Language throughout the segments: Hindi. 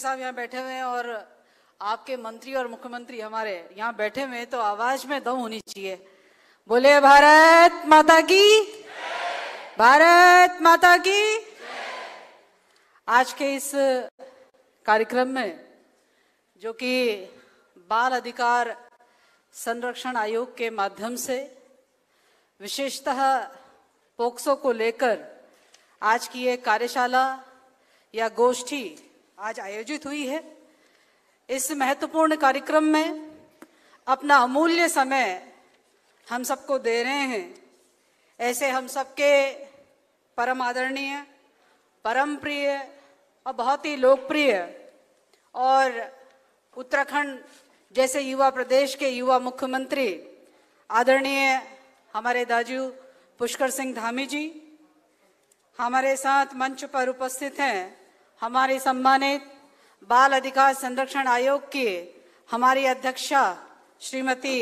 साहब यहाँ बैठे हुए हैं और आपके मंत्री और मुख्यमंत्री हमारे यहाँ बैठे हुए तो आवाज में दम होनी चाहिए बोले भारत माता की भारत माता की आज के इस कार्यक्रम में जो कि बाल अधिकार संरक्षण आयोग के माध्यम से विशेषतः पोक्सो को लेकर आज की ये कार्यशाला या गोष्ठी आज आयोजित हुई है इस महत्वपूर्ण कार्यक्रम में अपना अमूल्य समय हम सबको दे रहे हैं ऐसे हम सबके परम आदरणीय परम प्रिय और बहुत ही लोकप्रिय और उत्तराखंड जैसे युवा प्रदेश के युवा मुख्यमंत्री आदरणीय हमारे दाजू पुष्कर सिंह धामी जी हमारे साथ मंच पर उपस्थित हैं हमारे सम्मानित बाल अधिकार संरक्षण आयोग के हमारी अध्यक्षा श्रीमती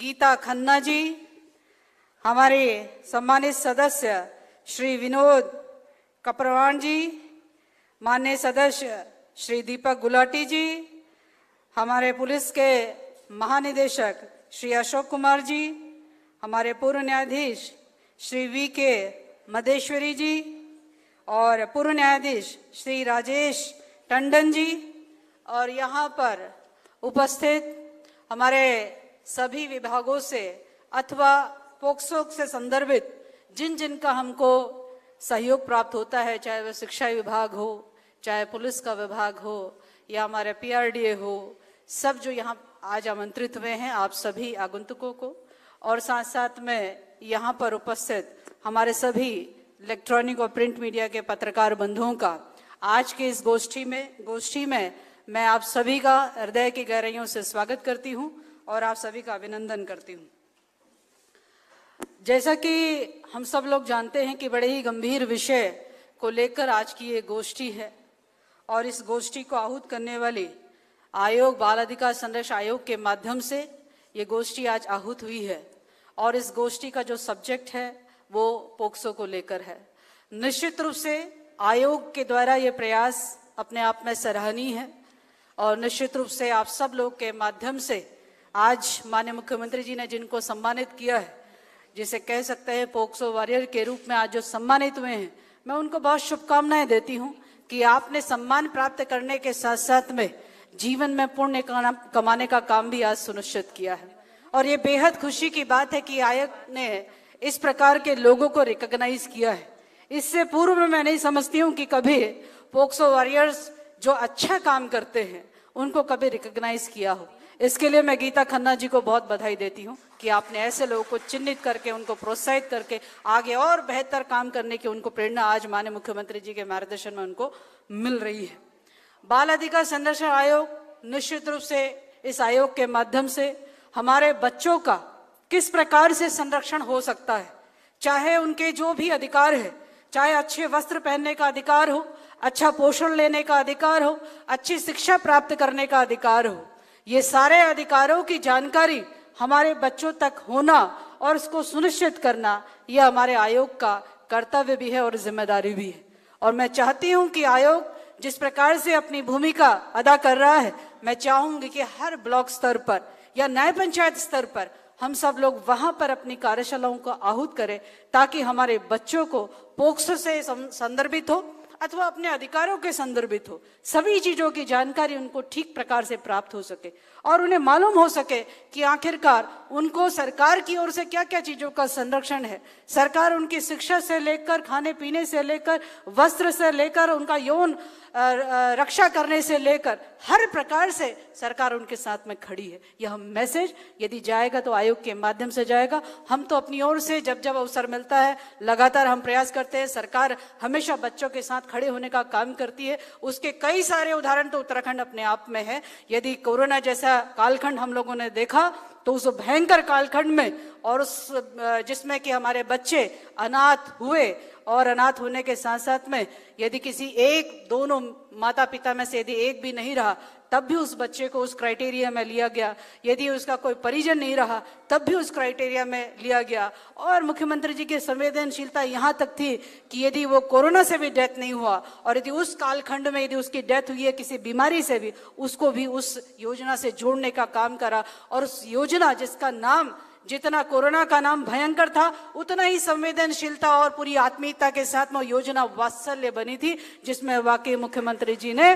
गीता खन्ना जी हमारे सम्मानित सदस्य श्री विनोद कपरवान जी माननीय सदस्य श्री दीपक गुलाटी जी हमारे पुलिस के महानिदेशक श्री अशोक कुमार जी हमारे पूर्व न्यायाधीश श्री वी के मदेश्वरी जी और पूर्व न्यायाधीश श्री राजेश टंडन जी और यहाँ पर उपस्थित हमारे सभी विभागों से अथवा पोक्सो से संदर्भित जिन जिनका हमको सहयोग प्राप्त होता है चाहे वह शिक्षा विभाग हो चाहे पुलिस का विभाग हो या हमारे पीआरडीए हो सब जो यहाँ आज आमंत्रित हुए हैं आप सभी आगंतुकों को और साथ साथ में यहाँ पर उपस्थित हमारे सभी इलेक्ट्रॉनिक और प्रिंट मीडिया के पत्रकार बंधुओं का आज के इस गोष्ठी में गोष्ठी में मैं आप सभी का हृदय की गहराइयों से स्वागत करती हूं और आप सभी का अभिनंदन करती हूं जैसा कि हम सब लोग जानते हैं कि बड़े ही गंभीर विषय को लेकर आज की ये गोष्ठी है और इस गोष्ठी को आहूत करने वाली आयोग बाल अधिकार संरक्षण आयोग के माध्यम से ये गोष्ठी आज आहूत हुई है और इस गोष्ठी का जो सब्जेक्ट है वो पोक्सो को लेकर है निश्चित रूप से आयोग के द्वारा ये प्रयास अपने आप में सराहनीय है और निश्चित रूप से आप सब लोग के माध्यम से आज माननीय मुख्यमंत्री जी ने जिनको सम्मानित किया है जिसे कह सकते हैं पोक्सो वॉरियर के रूप में आज जो सम्मानित हुए हैं मैं उनको बहुत शुभकामनाएं देती हूँ कि आपने सम्मान प्राप्त करने के साथ साथ में जीवन में पुण्य कमाने का काम भी आज सुनिश्चित किया है और ये बेहद खुशी की बात है कि आयोग ने इस प्रकार के लोगों को रिकॉग्नाइज किया है इससे पूर्व में मैं नहीं समझती हूँ कि कभी पोक्सो वॉरियर्स जो अच्छा काम करते हैं उनको कभी रिकग्नाइज किया हो इसके लिए मैं गीता खन्ना जी को बहुत बधाई देती हूँ कि आपने ऐसे लोगों को चिन्हित करके उनको प्रोत्साहित करके आगे और बेहतर काम करने की उनको प्रेरणा आज माननीय मुख्यमंत्री जी के मार्गदर्शन में उनको मिल रही है बाल अधिकार संरक्षण आयोग निश्चित रूप से इस आयोग के माध्यम से हमारे बच्चों का किस प्रकार से संरक्षण हो सकता है चाहे उनके जो भी अधिकार है चाहे अच्छे वस्त्र पहनने का अधिकार हो अच्छा पोषण लेने का अधिकार हो अच्छी शिक्षा प्राप्त करने का अधिकार हो ये सारे अधिकारों की जानकारी हमारे बच्चों तक होना और उसको सुनिश्चित करना यह हमारे आयोग का कर्तव्य भी है और जिम्मेदारी भी है और मैं चाहती हूँ कि आयोग जिस प्रकार से अपनी भूमिका अदा कर रहा है मैं चाहूंगी कि हर ब्लॉक स्तर पर या नए पंचायत स्तर पर हम सब लोग वहां पर अपनी कार्यशालाओं को आहूत करें ताकि हमारे बच्चों को पोक्सो से संदर्भित हो अथवा अपने अधिकारों के संदर्भित हो सभी चीजों की जानकारी उनको ठीक प्रकार से प्राप्त हो सके और उन्हें मालूम हो सके कि आखिरकार उनको सरकार की ओर से क्या क्या चीजों का संरक्षण है सरकार उनकी शिक्षा से लेकर खाने पीने से लेकर वस्त्र से लेकर उनका यौन रक्षा करने से लेकर हर प्रकार से सरकार उनके साथ में खड़ी है यह मैसेज यदि जाएगा तो आयोग के माध्यम से जाएगा हम तो अपनी ओर से जब जब अवसर मिलता है लगातार हम प्रयास करते हैं सरकार हमेशा बच्चों के साथ खड़े होने का काम करती है उसके कई सारे उदाहरण तो उत्तराखंड अपने आप में है यदि कोरोना जैसा कालखंड हम लोगों ने देखा तो उस भयंकर कालखंड में और उस जिसमें कि हमारे बच्चे अनाथ हुए और अनाथ होने के साथ साथ में यदि किसी एक दोनों माता पिता में से यदि एक भी नहीं रहा तब भी उस बच्चे को उस क्राइटेरिया में लिया गया यदि उसका कोई परिजन नहीं रहा तब भी उस क्राइटेरिया में लिया गया और मुख्यमंत्री जी की संवेदनशीलता यहाँ तक थी कि यदि वो कोरोना से भी डेथ नहीं हुआ और यदि उस कालखंड में यदि उसकी डेथ हुई है किसी बीमारी से भी उसको भी उस योजना से जोड़ने का काम करा और उस योजना जिसका नाम जितना कोरोना का नाम भयंकर था उतना ही संवेदनशीलता और पूरी आत्मीयता के साथ में योजना वात्सल्य बनी थी जिसमें वाकई मुख्यमंत्री जी ने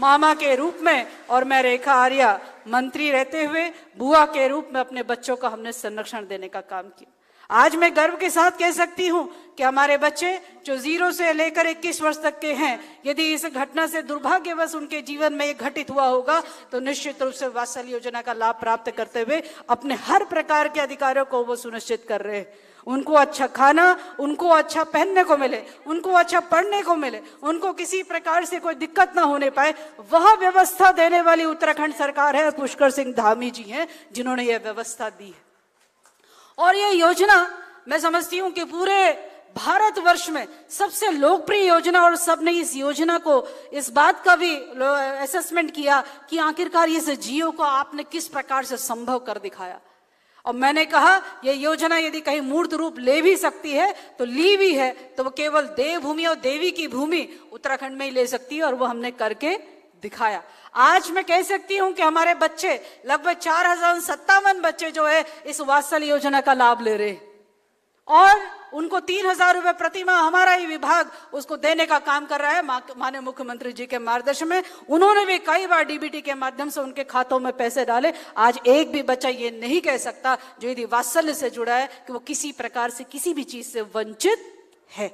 मामा के रूप में और मैं रेखा आर्या मंत्री रहते हुए बुआ के रूप में अपने बच्चों का हमने संरक्षण देने का काम किया आज मैं गर्व के साथ कह सकती हूँ कि हमारे बच्चे जो जीरो से लेकर 21 वर्ष तक के हैं यदि इस घटना से दुर्भाग्यवश उनके जीवन में ये घटित हुआ होगा तो निश्चित रूप से वात्सल योजना का लाभ प्राप्त करते हुए अपने हर प्रकार के अधिकारों को वो सुनिश्चित कर रहे हैं उनको अच्छा खाना उनको अच्छा पहनने को मिले उनको अच्छा पढ़ने को मिले उनको किसी प्रकार से कोई दिक्कत ना होने पाए वह व्यवस्था देने वाली उत्तराखंड सरकार है पुष्कर सिंह धामी जी हैं जिन्होंने यह व्यवस्था दी है और ये योजना मैं समझती हूँ कि पूरे भारत वर्ष में सबसे लोकप्रिय योजना और सबने इस योजना को इस बात का भी असेसमेंट किया कि आखिरकार इस जियो को आपने किस प्रकार से संभव कर दिखाया और मैंने कहा यह योजना यदि कहीं मूर्त रूप ले भी सकती है तो ली भी है तो वो केवल देवभूमि और देवी की भूमि उत्तराखंड में ही ले सकती है और वो हमने करके दिखाया आज मैं कह सकती हूं कि हमारे बच्चे लगभग चार हजार सत्तावन बच्चे जो है इस वात्सल योजना का लाभ ले रहे और उनको तीन हजार रुपए प्रतिमा हमारा ही विभाग उसको देने का काम कर रहा है माननीय मुख्यमंत्री जी के मार्गदर्शन में उन्होंने भी कई बार डीबीटी के माध्यम से उनके खातों में पैसे डाले आज एक भी बच्चा ये नहीं कह सकता जो यदि वात्सल्य से जुड़ा है कि वो किसी प्रकार से किसी भी चीज से वंचित है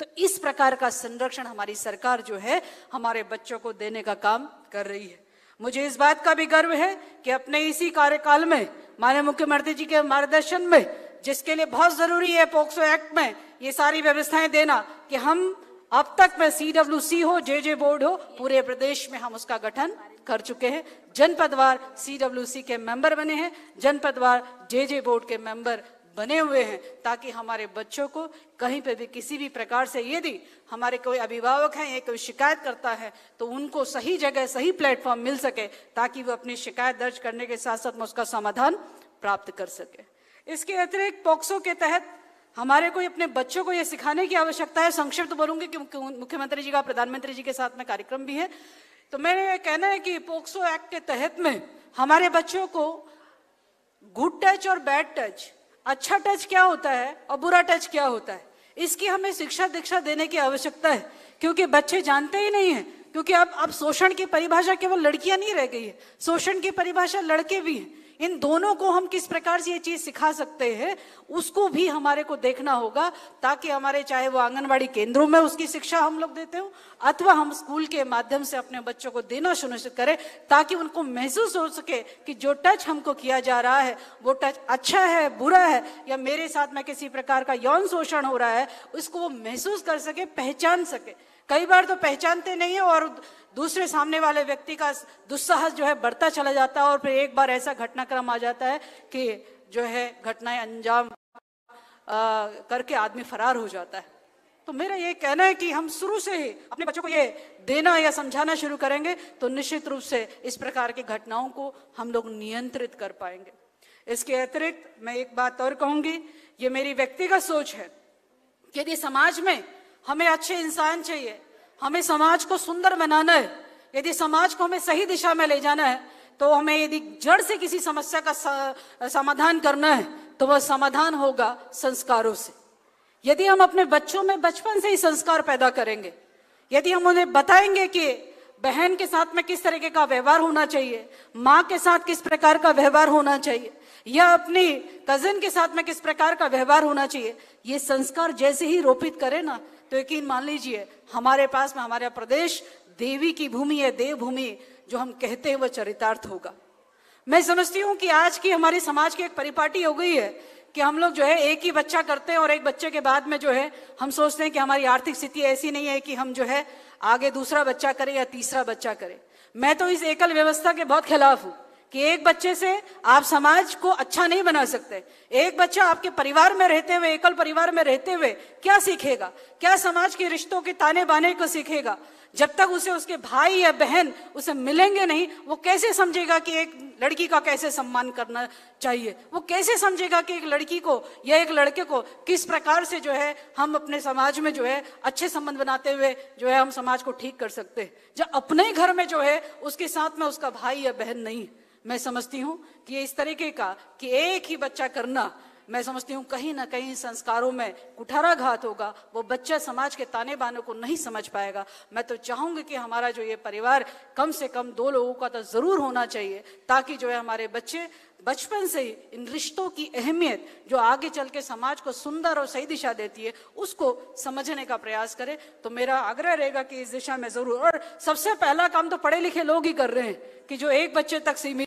तो इस प्रकार का संरक्षण हमारी सरकार जो है हमारे बच्चों को देने का काम कर रही है मुझे इस बात का भी गर्व है कि अपने इसी कार्यकाल में माननीय मुख्यमंत्री जी के मार्गदर्शन में जिसके लिए बहुत जरूरी है पोक्सो एक्ट में ये सारी व्यवस्थाएं देना कि हम अब तक में सी डब्ल्यू सी हो जे जे बोर्ड हो पूरे प्रदेश में हम उसका गठन कर चुके हैं जनपदवार सी डब्ल्यू सी के मेंबर बने हैं जनपदवार जे जे बोर्ड के मेंबर बने हुए हैं ताकि हमारे बच्चों को कहीं पे भी किसी भी प्रकार से यदि हमारे कोई अभिभावक हैं या कोई शिकायत करता है तो उनको सही जगह सही प्लेटफॉर्म मिल सके ताकि वो अपनी शिकायत दर्ज करने के साथ साथ में उसका समाधान प्राप्त कर सके इसके अतिरिक्त पॉक्सो के तहत हमारे को अपने बच्चों को यह सिखाने की आवश्यकता है संक्षिप्त बोलूंगी कि मुख्यमंत्री जी का प्रधानमंत्री जी के साथ में कार्यक्रम भी है तो मेरा यह कहना है कि पोक्सो एक्ट के तहत में हमारे बच्चों को गुड टच और बैड टच अच्छा टच क्या होता है और बुरा टच क्या होता है इसकी हमें शिक्षा दीक्षा देने की आवश्यकता है क्योंकि बच्चे जानते ही नहीं है क्योंकि अब अब शोषण की परिभाषा केवल लड़कियां नहीं रह गई है शोषण की परिभाषा लड़के भी हैं इन दोनों को हम किस प्रकार से ये चीज सिखा सकते हैं उसको भी हमारे को देखना होगा ताकि हमारे चाहे वो आंगनबाड़ी केंद्रों में उसकी शिक्षा हम लोग देते हो अथवा हम स्कूल के माध्यम से अपने बच्चों को देना सुनिश्चित करें ताकि उनको महसूस हो सके कि जो टच हमको किया जा रहा है वो टच अच्छा है बुरा है या मेरे साथ में किसी प्रकार का यौन शोषण हो रहा है उसको वो महसूस कर सके पहचान सके कई बार तो पहचानते नहीं है और दूसरे सामने वाले व्यक्ति का दुस्साहस जो है बढ़ता चला जाता है और फिर एक बार ऐसा घटनाक्रम आ जाता है कि जो है घटनाएं अंजाम करके आदमी फरार हो जाता है तो मेरा ये कहना है कि हम शुरू से ही अपने बच्चों को ये देना या समझाना शुरू करेंगे तो निश्चित रूप से इस प्रकार की घटनाओं को हम लोग नियंत्रित कर पाएंगे इसके अतिरिक्त मैं एक बात और कहूंगी ये मेरी व्यक्तिगत सोच है यदि समाज में हमें अच्छे इंसान चाहिए हमें समाज को सुंदर बनाना है यदि समाज को हमें सही दिशा में ले जाना है तो हमें यदि जड़ से किसी समस्या का समाधान करना है तो वह समाधान होगा संस्कारों से यदि हम अपने बच्चों में बचपन से ही संस्कार पैदा करेंगे यदि हम उन्हें बताएंगे कि बहन के साथ में किस तरीके का व्यवहार होना चाहिए माँ के साथ किस प्रकार का व्यवहार होना चाहिए या अपनी कजिन के साथ में किस प्रकार का व्यवहार होना चाहिए ये संस्कार जैसे ही रोपित करे ना तो यकीन मान लीजिए हमारे पास में हमारा प्रदेश देवी की भूमि है देव भूमि जो हम कहते हैं वह चरितार्थ होगा मैं समझती हूँ कि आज की हमारे समाज की एक परिपाटी हो गई है कि हम लोग जो है एक ही बच्चा करते हैं और एक बच्चे के बाद में जो है हम सोचते हैं कि हमारी आर्थिक स्थिति ऐसी नहीं है कि हम जो है आगे दूसरा बच्चा करें या तीसरा बच्चा करें मैं तो इस एकल व्यवस्था के बहुत खिलाफ हूँ कि एक बच्चे से आप समाज को अच्छा नहीं बना सकते एक बच्चा आपके परिवार में रहते हुए एकल परिवार में रहते हुए क्या सीखेगा क्या समाज के रिश्तों के ताने बाने को सीखेगा जब तक उसे उसके भाई या बहन उसे मिलेंगे नहीं वो कैसे समझेगा कि एक लड़की का कैसे सम्मान करना चाहिए वो कैसे समझेगा कि एक लड़की को या एक लड़के को किस प्रकार से जो है हम अपने समाज में जो है अच्छे संबंध बनाते हुए जो है हम समाज को ठीक कर सकते हैं जब अपने घर में जो है उसके साथ में उसका भाई या बहन नहीं है मैं समझती हूँ कि इस तरीके का कि एक ही बच्चा करना मैं समझती हूँ कहीं ना कहीं संस्कारों में कुठाराघात होगा वो बच्चा समाज के ताने बानों को नहीं समझ पाएगा मैं तो चाहूंगी कि हमारा जो ये परिवार कम से कम दो लोगों का तो ज़रूर होना चाहिए ताकि जो है हमारे बच्चे बचपन से ही इन रिश्तों की अहमियत जो आगे चल के समाज को सुंदर और सही दिशा देती है उसको समझने का प्रयास करें तो मेरा आग्रह रहेगा कि इस दिशा में ज़रूर और सबसे पहला काम तो पढ़े लिखे लोग ही कर रहे हैं कि जो एक बच्चे तक सीमित